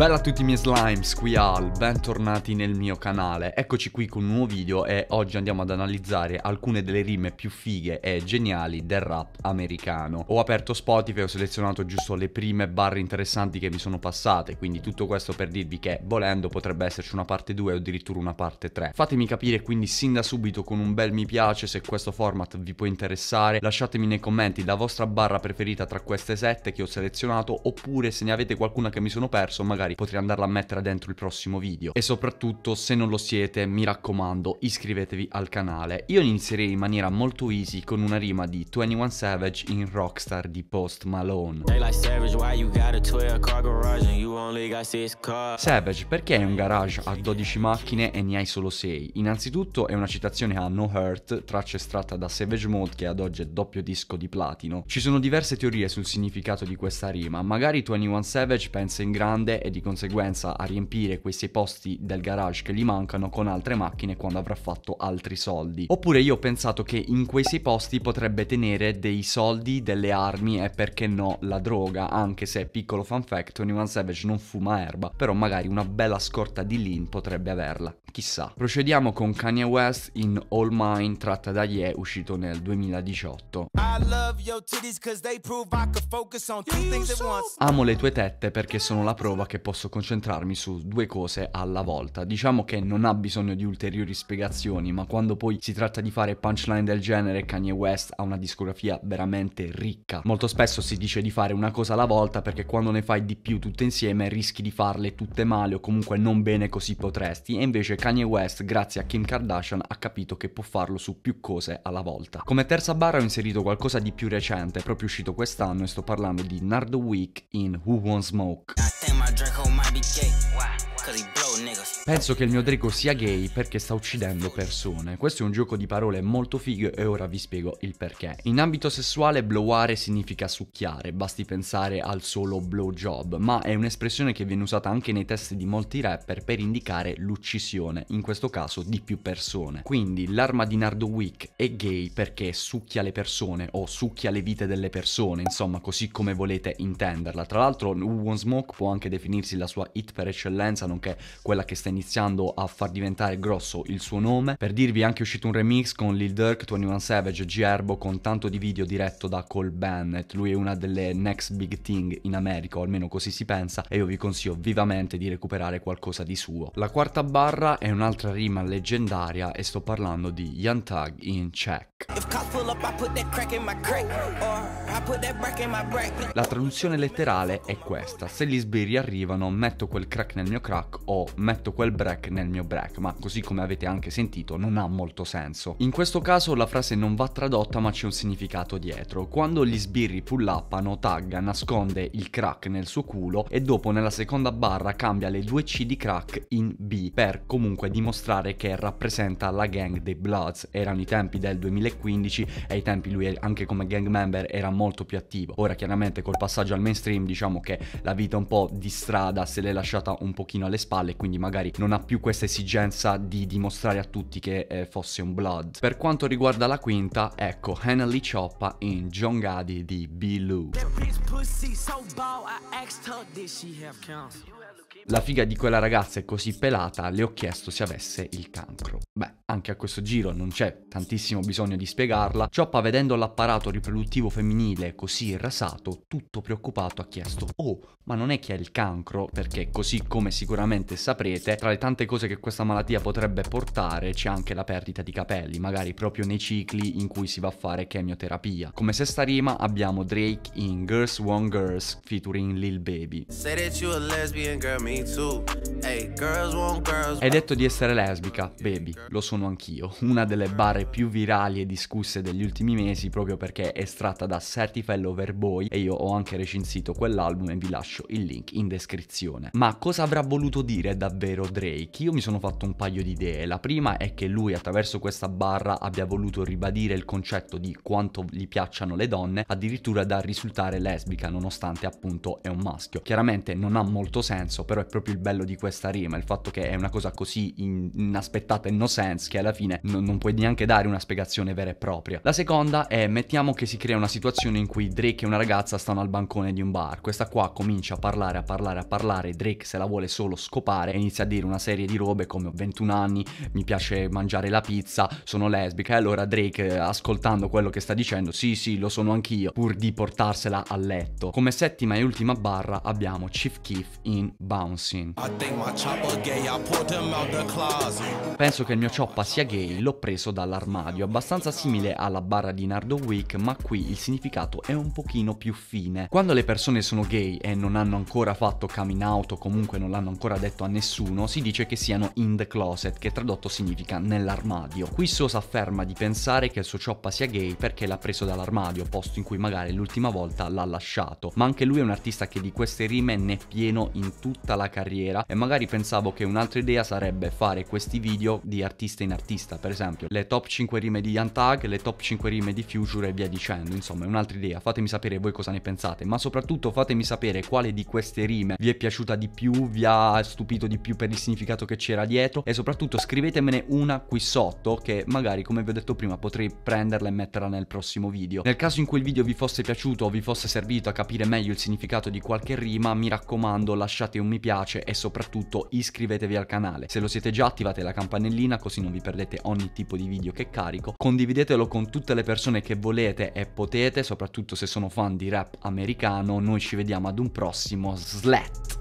Bella a tutti i miei slimes, qui Al, bentornati nel mio canale. Eccoci qui con un nuovo video e oggi andiamo ad analizzare alcune delle rime più fighe e geniali del rap americano. Ho aperto Spotify e ho selezionato giusto le prime barre interessanti che mi sono passate, quindi tutto questo per dirvi che volendo potrebbe esserci una parte 2 o addirittura una parte 3. Fatemi capire quindi sin da subito con un bel mi piace se questo format vi può interessare, lasciatemi nei commenti la vostra barra preferita tra queste 7 che ho selezionato oppure se ne avete qualcuna che mi sono perso magari magari potrei andarla a mettere dentro il prossimo video. E soprattutto se non lo siete mi raccomando iscrivetevi al canale. Io inizierei in maniera molto easy con una rima di 21 Savage in Rockstar di Post Malone. Savage perché hai un garage a 12 macchine e ne hai solo 6? Innanzitutto è una citazione a No Hurt, traccia estratta da Savage Mode che ad oggi è doppio disco di platino. Ci sono diverse teorie sul significato di questa rima, magari 21 Savage pensa in grande e di di conseguenza a riempire questi posti del garage che gli mancano con altre macchine quando avrà fatto altri soldi. Oppure io ho pensato che in questi posti potrebbe tenere dei soldi, delle armi e perché no la droga, anche se piccolo fan fact, 21 Savage non fuma erba, però magari una bella scorta di lean potrebbe averla, chissà. Procediamo con Kanye West in All Mine tratta da Ye uscito nel 2018. Amo le tue tette perché sono la prova che posso concentrarmi su due cose alla volta. Diciamo che non ha bisogno di ulteriori spiegazioni, ma quando poi si tratta di fare punchline del genere, Kanye West ha una discografia veramente ricca. Molto spesso si dice di fare una cosa alla volta perché quando ne fai di più tutte insieme rischi di farle tutte male o comunque non bene così potresti, e invece Kanye West, grazie a Kim Kardashian, ha capito che può farlo su più cose alla volta. Come terza barra ho inserito qualcosa di più recente, proprio uscito quest'anno e sto parlando di Nard Week in Who Won't Smoke. Jericho might be Penso che il mio Draco sia gay perché sta uccidendo persone. Questo è un gioco di parole molto figo e ora vi spiego il perché. In ambito sessuale bloware significa succhiare, basti pensare al solo blowjob, ma è un'espressione che viene usata anche nei testi di molti rapper per indicare l'uccisione, in questo caso di più persone. Quindi l'arma di Nardo Wick è gay perché succhia le persone o succhia le vite delle persone, insomma così come volete intenderla. Tra l'altro One Smoke può anche definirsi la sua hit per eccellenza, nonché quella che sta iniziando a far diventare grosso il suo nome. Per dirvi è anche uscito un remix con Lil Durk, 21 Savage, G Herbo con tanto di video diretto da Cole Bennett. Lui è una delle next big thing in America, o almeno così si pensa, e io vi consiglio vivamente di recuperare qualcosa di suo. La quarta barra è un'altra rima leggendaria e sto parlando di Young Thug in Check. La traduzione letterale è questa, se gli sbirri arrivano metto quel crack nel mio crack o metto quel break nel mio break, ma così come avete anche sentito non ha molto senso. In questo caso la frase non va tradotta ma c'è un significato dietro, quando gli sbirri pull pullappano Tagga nasconde il crack nel suo culo e dopo nella seconda barra cambia le due C di crack in B per comunque dimostrare che rappresenta la gang dei Bloods, erano i tempi del 2015 2015 e ai tempi lui anche come gang member era molto più attivo. Ora chiaramente col passaggio al mainstream diciamo che la vita un po' di strada se l'è lasciata un pochino alle spalle quindi magari non ha più questa esigenza di dimostrare a tutti che eh, fosse un blood. Per quanto riguarda la quinta, ecco Henley Lee Choppa in John Gaddy di B. Lou. La figa di quella ragazza è così pelata, le ho chiesto se avesse il cancro. Beh, anche a questo giro non c'è tantissimo bisogno di spiegarla. Cioppa vedendo l'apparato riproduttivo femminile così rasato, tutto preoccupato ha chiesto «Oh, ma non è che ha il cancro?» perché così come sicuramente saprete, tra le tante cose che questa malattia potrebbe portare c'è anche la perdita di capelli, magari proprio nei cicli in cui si va a fare chemioterapia. Come sesta rima abbiamo Drake in Girls One Girls featuring Lil Baby. Say that you a lesbian girl hai detto di essere lesbica, baby, lo sono anch'io, una delle barre più virali e discusse degli ultimi mesi proprio perché è estratta da Certified Lover Boy e io ho anche recensito quell'album e vi lascio il link in descrizione. Ma cosa avrà voluto dire davvero Drake? Io mi sono fatto un paio di idee, la prima è che lui attraverso questa barra abbia voluto ribadire il concetto di quanto gli piacciono le donne, addirittura da risultare lesbica nonostante appunto è un maschio. Chiaramente non ha molto senso però è proprio il bello di questa rima, il fatto che è una cosa così inaspettata e no sense che alla fine non, non puoi neanche dare una spiegazione vera e propria. La seconda è mettiamo che si crea una situazione in cui Drake e una ragazza stanno al bancone di un bar, questa qua comincia a parlare, a parlare, a parlare, Drake se la vuole solo scopare e inizia a dire una serie di robe come ho 21 anni, mi piace mangiare la pizza, sono lesbica e allora Drake eh, ascoltando quello che sta dicendo sì sì lo sono anch'io pur di portarsela a letto. Come settima e ultima barra abbiamo Chief Keef in Bar bouncing. Penso che il mio cioppa sia gay, l'ho preso dall'armadio, abbastanza simile alla barra di Nardo Week, ma qui il significato è un pochino più fine. Quando le persone sono gay e non hanno ancora fatto coming out o comunque non l'hanno ancora detto a nessuno, si dice che siano in the closet, che tradotto significa nell'armadio. Qui Sosa afferma di pensare che il suo cioppa sia gay perché l'ha preso dall'armadio, posto in cui magari l'ultima volta l'ha lasciato, ma anche lui è un artista che di queste rime ne è pieno in tutta tutta la carriera e magari pensavo che un'altra idea sarebbe fare questi video di artista in artista, per esempio le top 5 rime di Yantag, le top 5 rime di Future e via dicendo, insomma è un'altra idea, fatemi sapere voi cosa ne pensate, ma soprattutto fatemi sapere quale di queste rime vi è piaciuta di più, vi ha stupito di più per il significato che c'era dietro e soprattutto scrivetemene una qui sotto che magari come vi ho detto prima potrei prenderla e metterla nel prossimo video. Nel caso in cui il video vi fosse piaciuto o vi fosse servito a capire meglio il significato di qualche rima, mi raccomando lasciate un mi piace e soprattutto iscrivetevi al canale. Se lo siete già attivate la campanellina così non vi perdete ogni tipo di video che carico. Condividetelo con tutte le persone che volete e potete, soprattutto se sono fan di rap americano. Noi ci vediamo ad un prossimo slat.